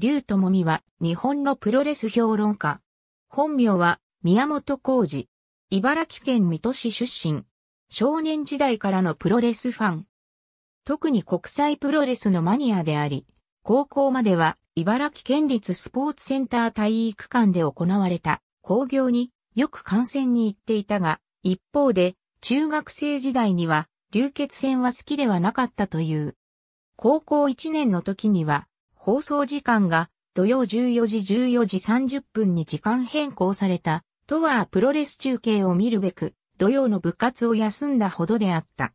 竜も美は日本のプロレス評論家。本名は宮本浩二。茨城県水戸市出身。少年時代からのプロレスファン。特に国際プロレスのマニアであり、高校までは茨城県立スポーツセンター体育館で行われた工業によく観戦に行っていたが、一方で中学生時代には流血戦は好きではなかったという。高校1年の時には放送時間が土曜14時14時30分に時間変更された、とはプロレス中継を見るべく、土曜の部活を休んだほどであった。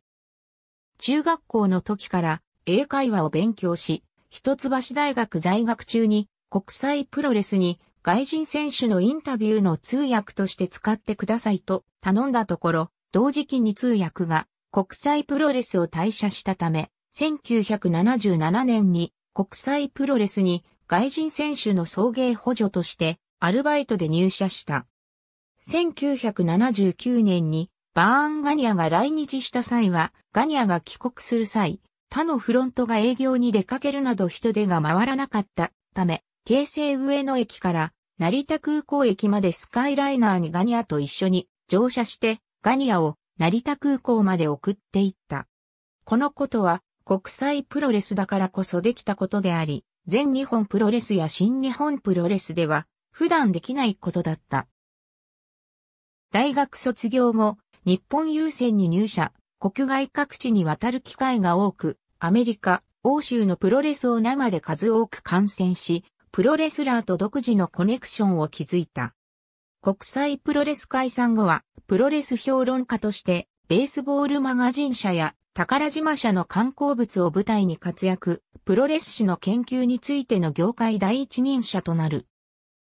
中学校の時から英会話を勉強し、一橋大学在学中に国際プロレスに外人選手のインタビューの通訳として使ってくださいと頼んだところ、同時期に通訳が国際プロレスを退社したため、1977年に国際プロレスに外人選手の送迎補助としてアルバイトで入社した。1979年にバーン・ガニアが来日した際は、ガニアが帰国する際、他のフロントが営業に出かけるなど人手が回らなかったため、京成上野駅から成田空港駅までスカイライナーにガニアと一緒に乗車して、ガニアを成田空港まで送っていった。このことは国際プロレスだからこそできたことであり、全日本プロレスや新日本プロレスでは普段できないことだった。大学卒業後、日本優先に入社、国外各地に渡る機会が多く、アメリカ、欧州のプロレスを生で数多く観戦し、プロレスラーと独自のコネクションを築いた。国際プロレス解散後は、プロレス評論家として、ベースボールマガジン社や宝島社の観光物を舞台に活躍、プロレス史の研究についての業界第一人者となる。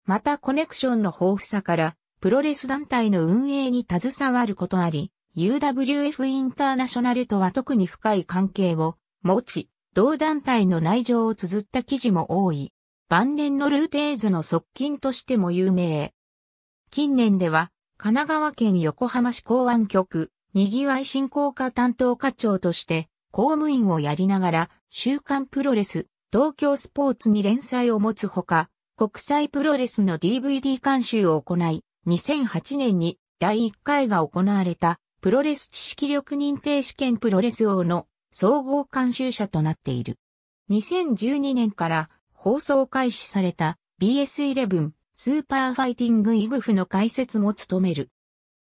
またコネクションの豊富さから、プロレス団体の運営に携わることあり、UWF インターナショナルとは特に深い関係を持ち、同団体の内情を綴った記事も多い。晩年のルーテーズの側近としても有名。近年では、神奈川県横浜市港湾局、にぎわい振興課担当課長として公務員をやりながら、週刊プロレス、東京スポーツに連載を持つほか、国際プロレスの DVD 監修を行い、2008年に第1回が行われたプロレス知識力認定試験プロレス王の総合監修者となっている。2012年から放送開始された BS11 スーパーファイティングイグフの解説も務める。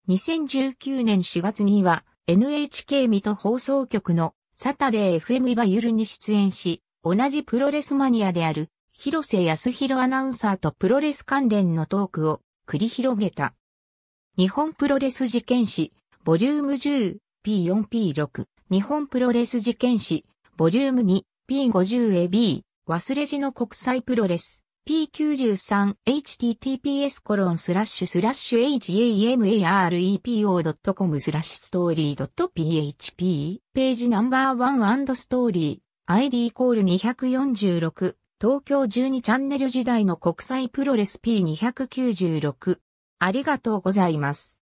2019年4月には NHK 水戸放送局のサタデー FM バゆるに出演し、同じプロレスマニアである広瀬康弘アナウンサーとプロレス関連のトークを繰り広げた。日本プロレス事件史、ボリューム 10P4P6、日本プロレス事件史、ボリューム 2P50AB、忘れ字の国際プロレス。p93https://hamarepo.com コロンススララッッシシュュスラッシュストーリー .php ページナンバーワンストーリー ID コール246東京12チャンネル時代の国際プロレス P296 ありがとうございます。